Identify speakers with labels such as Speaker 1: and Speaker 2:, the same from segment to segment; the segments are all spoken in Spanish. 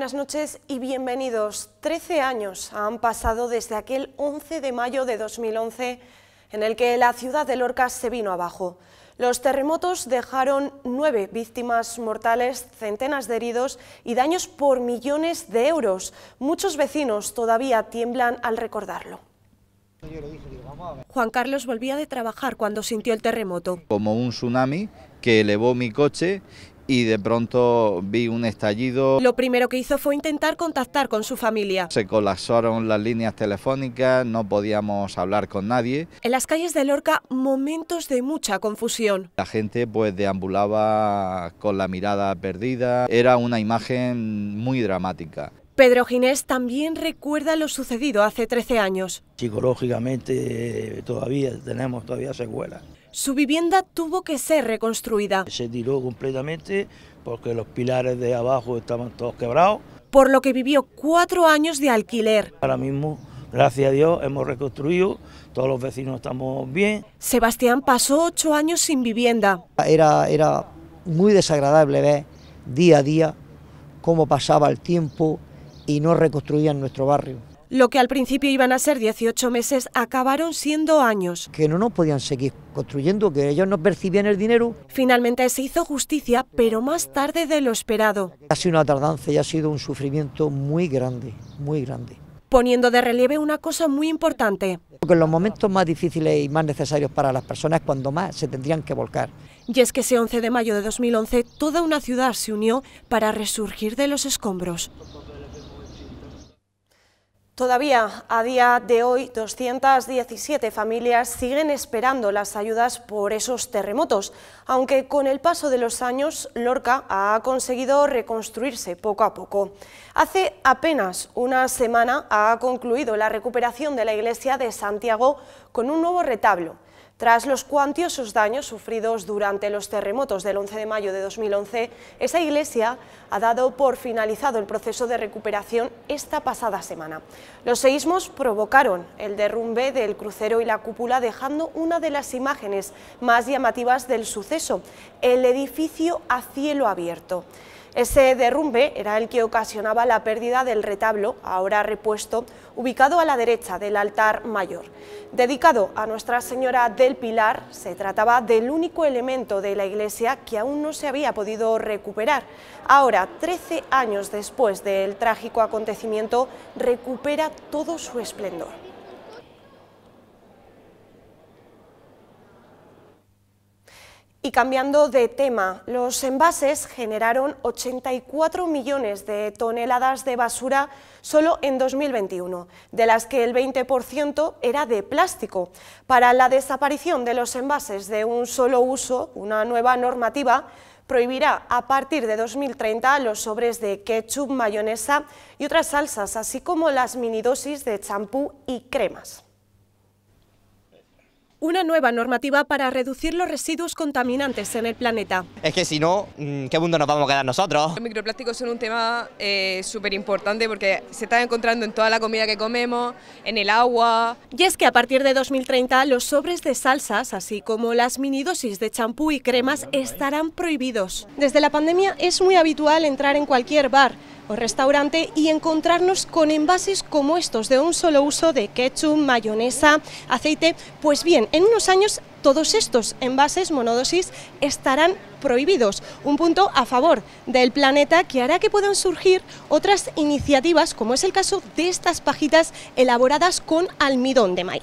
Speaker 1: buenas noches y bienvenidos. Trece años han pasado desde aquel 11 de mayo de 2011 en el que la ciudad de Lorca se vino abajo. Los terremotos dejaron nueve víctimas mortales, centenas de heridos y daños por millones de euros. Muchos vecinos todavía tiemblan al recordarlo. Juan Carlos volvía de trabajar cuando sintió el terremoto.
Speaker 2: Como un tsunami que elevó mi coche y de pronto vi un estallido.
Speaker 1: Lo primero que hizo fue intentar contactar con su familia. Se
Speaker 2: colapsaron las líneas telefónicas, no podíamos hablar con nadie.
Speaker 1: En las calles de Lorca, momentos de mucha confusión.
Speaker 2: La gente pues deambulaba con la mirada perdida, era una imagen muy dramática.
Speaker 1: Pedro Ginés también recuerda lo sucedido hace 13 años. Psicológicamente eh, todavía tenemos todavía secuelas. Su vivienda tuvo que ser reconstruida. Se tiró completamente porque los pilares de abajo estaban todos quebrados. Por lo que vivió cuatro años de alquiler. Ahora mismo gracias a Dios hemos reconstruido, todos los vecinos estamos bien. Sebastián pasó ocho años sin vivienda.
Speaker 2: Era, era muy desagradable ver día a día cómo pasaba el tiempo y no reconstruían nuestro barrio.
Speaker 1: Lo que al principio iban a ser 18 meses acabaron siendo años. Que no
Speaker 2: nos podían seguir construyendo, que ellos no
Speaker 1: percibían el dinero. Finalmente se hizo justicia, pero más tarde de lo esperado.
Speaker 2: Ha sido una tardanza y ha sido un sufrimiento muy grande, muy grande.
Speaker 1: Poniendo de relieve una cosa muy importante.
Speaker 2: Porque en los momentos más difíciles y más necesarios para las personas cuando más se tendrían que volcar.
Speaker 1: Y es que ese 11 de mayo de 2011 toda una ciudad se unió para resurgir de los escombros. Todavía a día de hoy 217 familias siguen esperando las ayudas por esos terremotos, aunque con el paso de los años Lorca ha conseguido reconstruirse poco a poco. Hace apenas una semana ha concluido la recuperación de la iglesia de Santiago con un nuevo retablo. Tras los cuantiosos daños sufridos durante los terremotos del 11 de mayo de 2011, esa iglesia ha dado por finalizado el proceso de recuperación esta pasada semana. Los seísmos provocaron el derrumbe del crucero y la cúpula, dejando una de las imágenes más llamativas del suceso, el edificio a cielo abierto. Ese derrumbe era el que ocasionaba la pérdida del retablo, ahora repuesto, ubicado a la derecha del altar mayor. Dedicado a Nuestra Señora del Pilar, se trataba del único elemento de la iglesia que aún no se había podido recuperar. Ahora, 13 años después del trágico acontecimiento, recupera todo su esplendor. Y cambiando de tema, los envases generaron 84 millones de toneladas de basura solo en 2021, de las que el 20% era de plástico. Para la desaparición de los envases de un solo uso, una nueva normativa prohibirá a partir de 2030 los sobres de ketchup, mayonesa y otras salsas, así como las minidosis de champú y cremas una nueva normativa para reducir los residuos contaminantes en el planeta.
Speaker 2: Es que si no, mm, ¿qué mundo nos vamos a quedar nosotros? Los
Speaker 1: microplásticos son un tema eh, súper importante porque se están encontrando en toda la comida que comemos, en el agua... Y es que a partir de 2030 los sobres de salsas, así como las minidosis de champú y cremas, estarán prohibidos. Desde la pandemia es muy habitual entrar en cualquier bar, o restaurante y encontrarnos con envases como estos de un solo uso de ketchup, mayonesa, aceite. Pues bien, en unos años todos estos envases monodosis estarán prohibidos, un punto a favor del planeta que hará que puedan surgir otras iniciativas, como es el caso de estas pajitas elaboradas con almidón de maíz.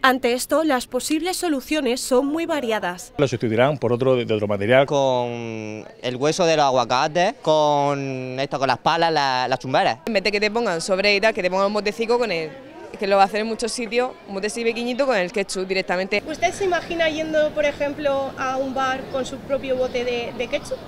Speaker 1: Ante esto, las posibles soluciones son muy variadas.
Speaker 2: Los sustituirán por otro, de otro material. Con el hueso de los aguacates, con esto, con las palas, las chumberas.
Speaker 1: En vez de que te pongan sobre tal, que te pongan un botecico con el que lo va a hacer en muchos sitios, bote así pequeñito con el ketchup directamente. ¿Usted se imagina yendo, por ejemplo, a un bar con su propio bote de, de ketchup?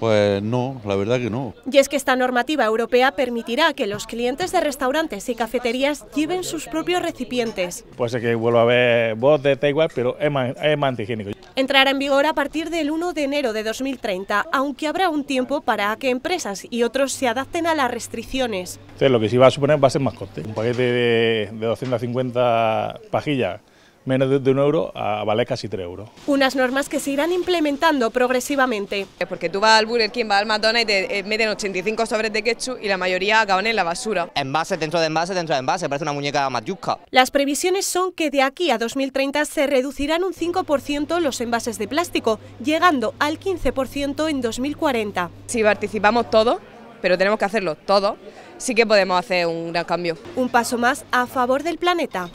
Speaker 2: Pues no, la verdad que no.
Speaker 1: Y es que esta normativa europea permitirá que los clientes de restaurantes y cafeterías lleven sus propios recipientes.
Speaker 2: Puede ser que vuelva a haber voz de igual, pero es más, es
Speaker 1: Entrará en vigor a partir del 1 de enero de 2030, aunque habrá un tiempo para que empresas y otros se adapten a las restricciones.
Speaker 2: lo que sí va a suponer va a ser más coste. Un paquete de 250 pajillas menos de un euro a valer casi tres euros.
Speaker 1: Unas normas que se irán implementando progresivamente. Porque tú vas al Burger King, vas al McDonald's y te eh, meten 85 sobres de ketchup y la mayoría acaban en la basura. Envase dentro de envase dentro de envase, parece una muñeca mayúscula. Las previsiones son que de aquí a 2030 se reducirán un 5% los envases de plástico, llegando al 15% en 2040. Si participamos todos, pero tenemos que hacerlo todos, sí que podemos hacer un gran cambio. Un paso más a favor del planeta.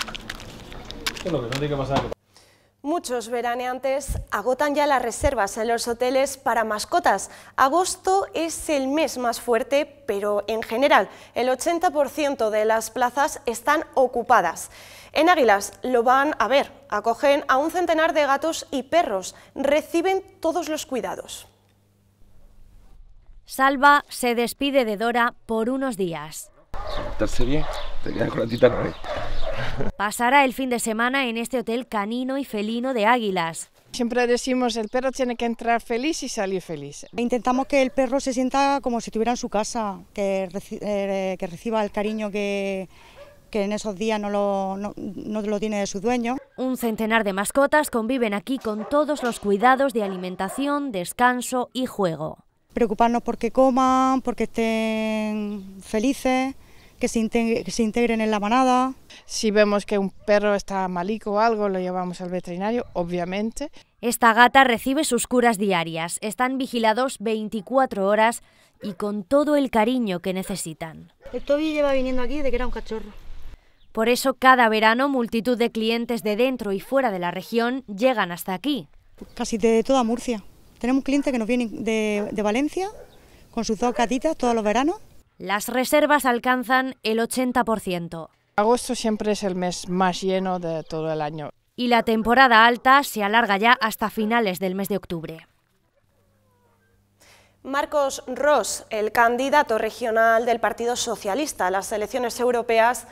Speaker 1: Muchos veraneantes agotan ya las reservas en los hoteles para mascotas. Agosto es el mes más fuerte, pero en general el 80% de las plazas están ocupadas. En Águilas lo van a ver, acogen a un centenar de gatos y perros, reciben todos los cuidados. Salva se despide de Dora por unos días.
Speaker 2: Pasará el fin de semana en este hotel canino y felino de Águilas. Siempre decimos, el perro tiene que entrar feliz y salir feliz. Intentamos que el perro se sienta como si estuviera en su casa, que, eh, reciba el cariño que, en esos días no lo, tiene de su dueño. Un centenar de mascotas conviven aquí con todos los cuidados de alimentación, descanso y juego. Preocuparnos porque coman, porque estén felices, que se integren en la manada. Si vemos que un perro está malico o algo, lo llevamos al veterinario, obviamente. Esta gata recibe sus curas diarias, están vigilados 24 horas y con todo el cariño que necesitan. El Toby lleva viniendo aquí de que era un cachorro. Por eso cada verano multitud de clientes de dentro y fuera de la región llegan hasta aquí. Casi de toda Murcia. Tenemos clientes que nos vienen de, de Valencia con sus dos gatitas todos los veranos. Las reservas alcanzan el 80%. Agosto siempre es el mes más lleno de todo el año. Y la temporada alta se alarga ya hasta finales del mes de octubre.
Speaker 1: Marcos Ross, el candidato regional del Partido Socialista a las elecciones europeas,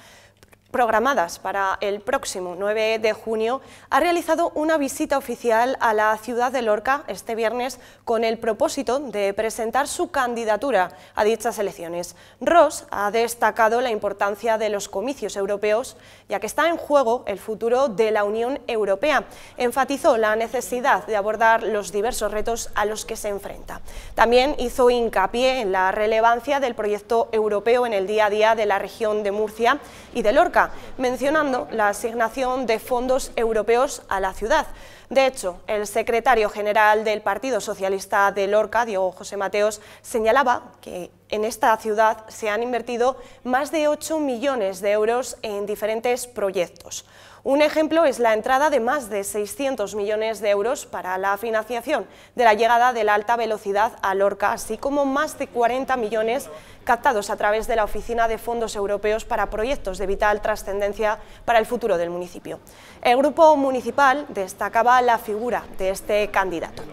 Speaker 1: programadas para el próximo 9 de junio, ha realizado una visita oficial a la ciudad de Lorca este viernes con el propósito de presentar su candidatura a dichas elecciones. Ross ha destacado la importancia de los comicios europeos, ya que está en juego el futuro de la Unión Europea. Enfatizó la necesidad de abordar los diversos retos a los que se enfrenta. También hizo hincapié en la relevancia del proyecto europeo en el día a día de la región de Murcia y de Lorca, mencionando la asignación de fondos europeos a la ciudad. De hecho, el secretario general del Partido Socialista de Lorca, Diego José Mateos, señalaba que en esta ciudad se han invertido más de 8 millones de euros en diferentes proyectos. Un ejemplo es la entrada de más de 600 millones de euros para la financiación de la llegada de la alta velocidad a Lorca, así como más de 40 millones captados a través de la Oficina de Fondos Europeos para Proyectos de Vital Trascendencia para el futuro del municipio. El grupo municipal destacaba la figura de este candidato.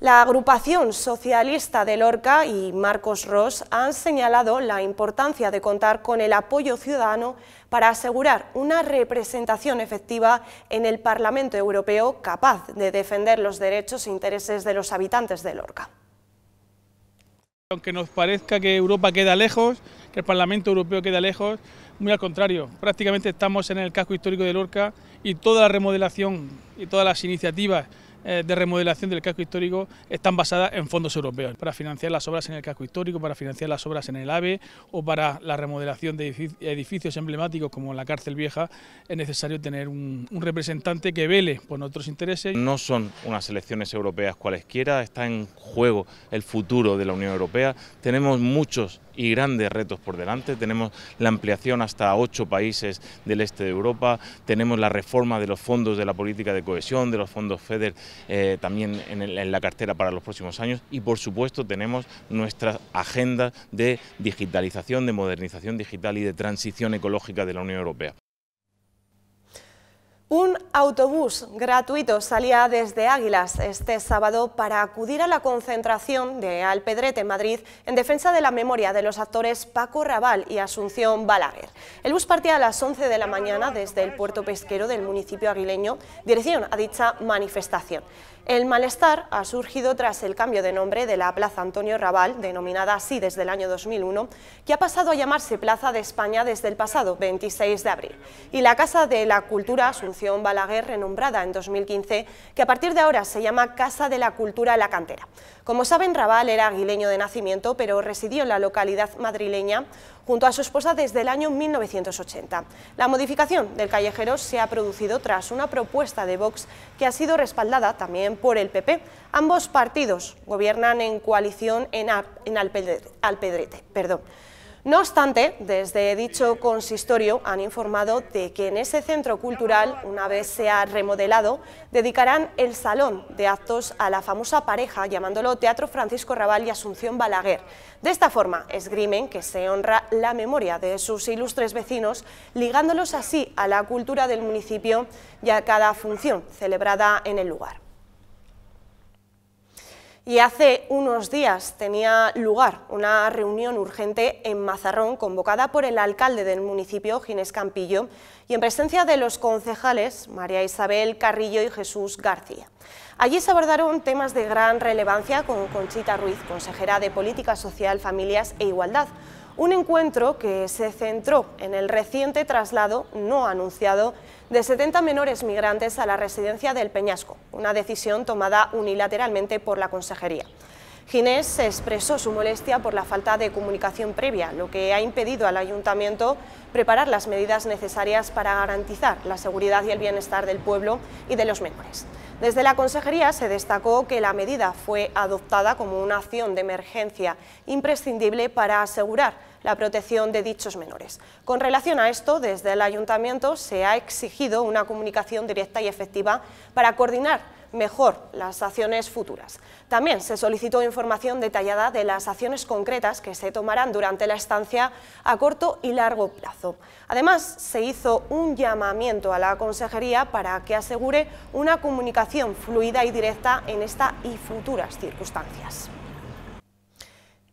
Speaker 1: La agrupación socialista de Lorca y Marcos Ross han señalado la importancia de contar con el apoyo ciudadano para asegurar una representación efectiva en el Parlamento Europeo capaz de defender los derechos e intereses de los habitantes de Lorca.
Speaker 2: Aunque nos parezca que Europa queda lejos, que el Parlamento Europeo queda lejos, muy al contrario, prácticamente estamos en el casco histórico de Lorca y toda la remodelación y todas las iniciativas eh, de remodelación del casco histórico están basadas en fondos europeos, para financiar las obras en el casco histórico, para financiar las obras en el AVE o para la remodelación de edificios emblemáticos como la cárcel vieja, es necesario tener un, representante que vele por nuestros intereses. No son unas elecciones europeas cualesquiera, está en juego el futuro de la Unión Europea, tenemos muchos y grandes retos por delante. Tenemos la ampliación hasta ocho países del este de Europa, tenemos la reforma de los fondos de la política de cohesión, de los fondos FEDER eh, también en, la cartera para los próximos años y por supuesto tenemos nuestra agenda de digitalización, de modernización digital y de transición ecológica de la Unión Europea.
Speaker 1: Un autobús gratuito salía desde Águilas este sábado para acudir a la concentración de Alpedrete Madrid en defensa de la memoria de los actores Paco Raval y Asunción Balaguer. El bus partía a las 11 de la mañana desde el puerto pesquero del municipio aguileño, dirección a dicha manifestación. El malestar ha surgido tras el cambio de nombre de la Plaza Antonio Raval, denominada así desde el año 2001, que ha pasado a llamarse Plaza de España desde el pasado 26 de abril, y la Casa de la Cultura Asunción Balaguer, renombrada en 2015, que a partir de ahora se llama Casa de la Cultura La Cantera. Como saben, Raval era aguileño de nacimiento, pero residió en la localidad madrileña junto a su esposa desde el año 1980. La modificación del callejero se ha producido tras una propuesta de Vox que ha sido respaldada también por el PP. Ambos partidos gobiernan en coalición en, Alpedrete. Perdón. No obstante, desde dicho consistorio han informado de que en ese centro cultural, una vez sea remodelado, dedicarán el salón de actos a la famosa pareja, llamándolo Teatro Francisco Raval y Asunción Balaguer. De esta forma, esgrimen que se honra la memoria de sus ilustres vecinos, ligándolos así a la cultura del municipio y a cada función celebrada en el lugar. Y hace unos días tenía lugar una reunión urgente en Mazarrón convocada por el alcalde del municipio, Ginés Campillo, y en presencia de los concejales María Isabel Carrillo y Jesús García. Allí se abordaron temas de gran relevancia con Conchita Ruiz, consejera de Política Social, Familias e Igualdad, un encuentro que se centró en el reciente traslado no anunciado de 70 menores migrantes a la residencia del Peñasco, una decisión tomada unilateralmente por la Consejería. Ginés expresó su molestia por la falta de comunicación previa, lo que ha impedido al ayuntamiento preparar las medidas necesarias para garantizar la seguridad y el bienestar del pueblo y de los menores. Desde la consejería se destacó que la medida fue adoptada como una acción de emergencia imprescindible para asegurar la protección de dichos menores. Con relación a esto, desde el Ayuntamiento se ha exigido una comunicación directa y efectiva para coordinar mejor las acciones futuras. También se solicitó información detallada de las acciones concretas que se tomarán durante la estancia a corto y largo plazo. Además, se hizo un llamamiento a la Consejería para que asegure una comunicación fluida y directa en esta y futuras circunstancias.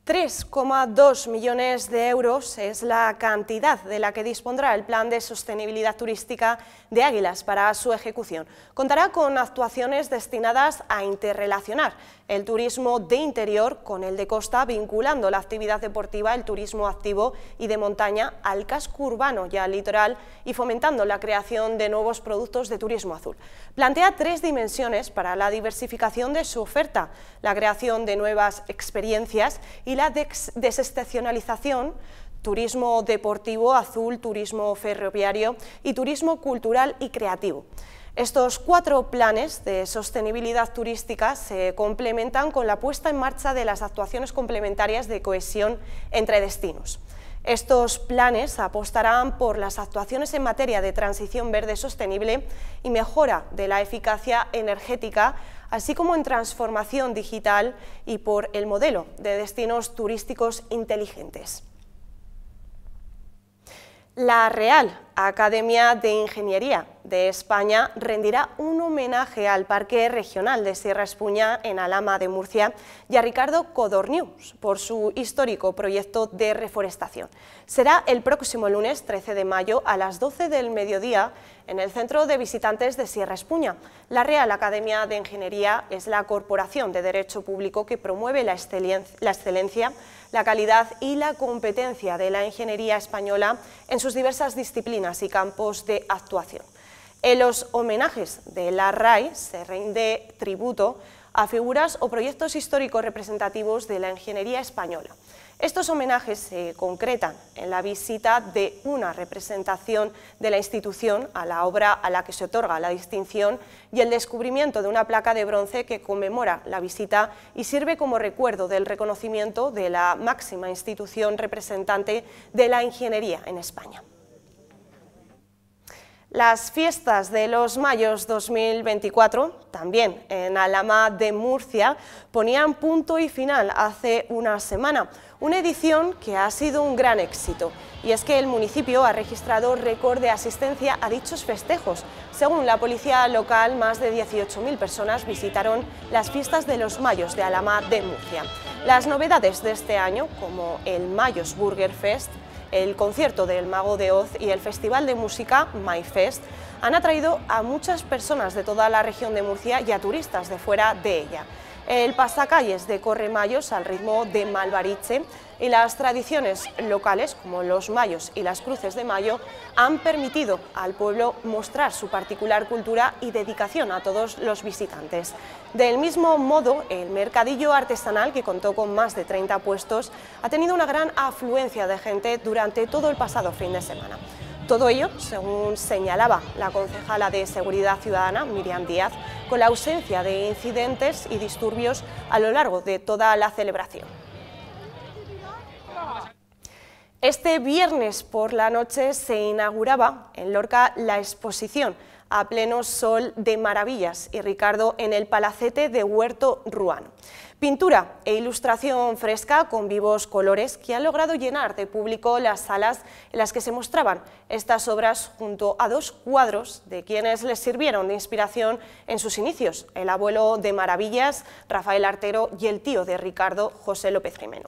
Speaker 1: 3,2 millones de euros es la cantidad de la que dispondrá el Plan de Sostenibilidad Turística de Águilas para su ejecución. Contará con actuaciones destinadas a interrelacionar el turismo de interior con el de costa, vinculando la actividad deportiva, el turismo activo y de montaña al casco urbano y al litoral y fomentando la creación de nuevos productos de turismo azul. Plantea tres dimensiones para la diversificación de su oferta, la creación de nuevas experiencias y la desestacionalización turismo deportivo azul, turismo ferroviario y turismo cultural y creativo. Estos cuatro planes de sostenibilidad turística se complementan con la puesta en marcha de las actuaciones complementarias de cohesión entre destinos. Estos planes apostarán por las actuaciones en materia de transición verde sostenible y mejora de la eficacia energética, así como en transformación digital y por el modelo de destinos turísticos inteligentes. La Real Academia de Ingeniería de España rendirá un homenaje al Parque Regional de Sierra Espuña en Alhama de Murcia y a Ricardo Codornius por su histórico proyecto de reforestación. Será el próximo lunes 13 de mayo a las 12 del mediodía en el Centro de Visitantes de Sierra Espuña. La Real Academia de Ingeniería es la corporación de derecho público que promueve la excelencia, la calidad y la competencia de la ingeniería española en sus diversas disciplinas y campos de actuación. En los homenajes de la RAI se rinde tributo a figuras o proyectos históricos representativos de la ingeniería española. Estos homenajes se concretan en la visita de una representación de la institución a la obra a la que se otorga la distinción y el descubrimiento de una placa de bronce que conmemora la visita y sirve como recuerdo del reconocimiento de la máxima institución representante de la ingeniería en España. Las fiestas de los Mayos 2024, también en Alama de Murcia, ponían punto y final hace una semana, una edición que ha sido un gran éxito. Y es que el municipio ha registrado récord de asistencia a dichos festejos. Según la policía local, más de 18.000 personas visitaron las fiestas de los Mayos de Alama de Murcia. Las novedades de este año, como el Mayos Burger Fest, el concierto del Mago de Oz y el Festival de Música MyFest han atraído a muchas personas de toda la región de Murcia y a turistas de fuera de ella el pasacalles de Corremayos al ritmo de Malvariche y las tradiciones locales, como los mayos y las cruces de mayo, han permitido al pueblo mostrar su particular cultura y dedicación a todos los visitantes. Del mismo modo, el mercadillo artesanal, que contó con más de 30 puestos, ha tenido una gran afluencia de gente durante todo el pasado fin de semana. Todo ello, según señalaba la concejala de Seguridad Ciudadana, Miriam Díaz, con la ausencia de incidentes y disturbios a lo largo de toda la celebración. Este viernes por la noche se inauguraba en Lorca la exposición a pleno sol de maravillas y Ricardo en el Palacete de Huerto Ruano. Pintura e ilustración fresca con vivos colores que ha logrado llenar de público las salas en las que se mostraban estas obras junto a dos cuadros de quienes les sirvieron de inspiración en sus inicios, el abuelo de Maravillas, Rafael Artero y el tío de Ricardo, José López Jimeno.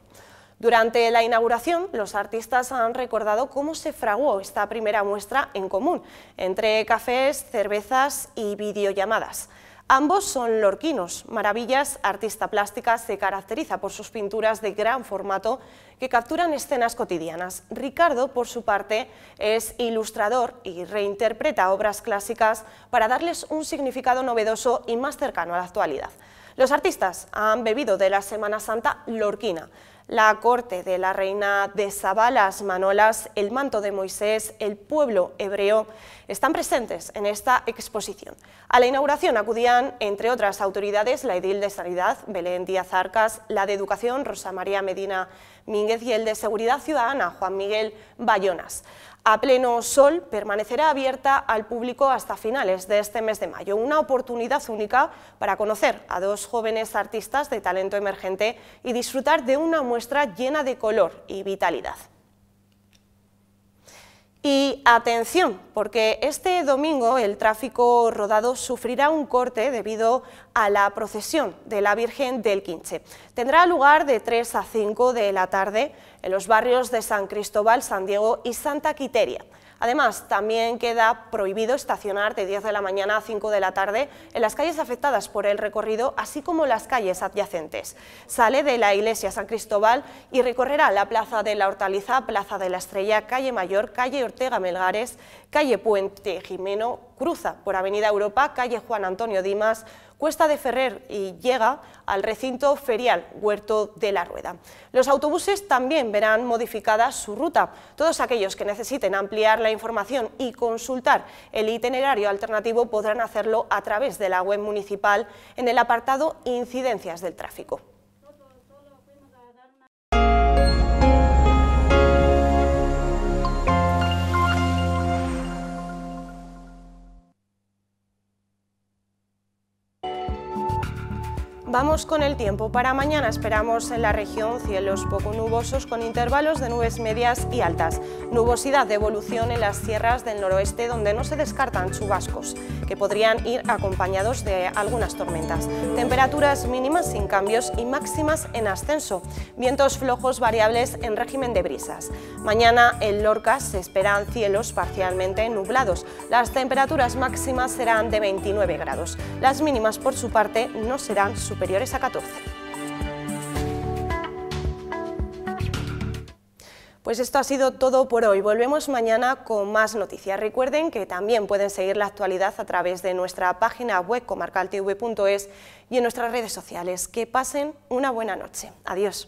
Speaker 1: Durante la inauguración, los artistas han recordado cómo se fraguó esta primera muestra en común, entre cafés, cervezas y videollamadas. Ambos son lorquinos. Maravillas, artista plástica, se caracteriza por sus pinturas de gran formato que capturan escenas cotidianas. Ricardo, por su parte, es ilustrador y reinterpreta obras clásicas para darles un significado novedoso y más cercano a la actualidad. Los artistas han bebido de la Semana Santa lorquina, la corte de la reina de Saba, las Manolas, el manto de Moisés, el pueblo hebreo están presentes en esta exposición. A la inauguración acudían, entre otras autoridades, la edil de Sanidad, Belén Díaz Arcas, la de Educación, Rosa María Medina Mínguez y el de Seguridad Ciudadana, Juan Miguel Bayonas. A pleno sol permanecerá abierta al público hasta finales de este mes de mayo, una oportunidad única para conocer a dos jóvenes artistas de talento emergente y disfrutar de una muestra llena de color y vitalidad. Y atención, porque este domingo el tráfico rodado sufrirá un corte debido a la procesión de la Virgen del Quinche. Tendrá lugar de 3 a 5 de la tarde en los barrios de San Cristóbal, San Diego y Santa Quiteria. Además, también queda prohibido estacionar de 10 de la mañana a 5 de la tarde en las calles afectadas por el recorrido, así como las calles adyacentes. Sale de la iglesia San Cristóbal y recorrerá la Plaza de la Hortaliza, Plaza de la Estrella, Calle Mayor, Calle Ortega Melgares, Calle Puente Jimeno, cruza por Avenida Europa, Calle Juan Antonio Dimas, Cuesta de Ferrer y llega al recinto ferial Huerto de la Rueda. Los autobuses también verán modificada su ruta. Todos aquellos que necesiten ampliar la información y consultar el itinerario alternativo podrán hacerlo a través de la web municipal en el apartado Incidencias del Tráfico. Vamos con el tiempo. Para mañana esperamos en la región cielos poco nubosos con intervalos de nubes medias y altas. Nubosidad de evolución en las sierras del noroeste donde no se descartan chubascos que podrían ir acompañados de algunas tormentas. Temperaturas mínimas sin cambios y máximas en ascenso. Vientos flojos variables en régimen de brisas. Mañana en Lorca se esperan cielos parcialmente nublados. Las temperaturas máximas serán de 29 grados. Las mínimas por su parte no serán superiores a 14. Pues esto ha sido todo por hoy. Volvemos mañana con más noticias. Recuerden que también pueden seguir la actualidad a través de nuestra página web comarcaltv.es y en nuestras redes sociales. Que pasen una buena noche. Adiós.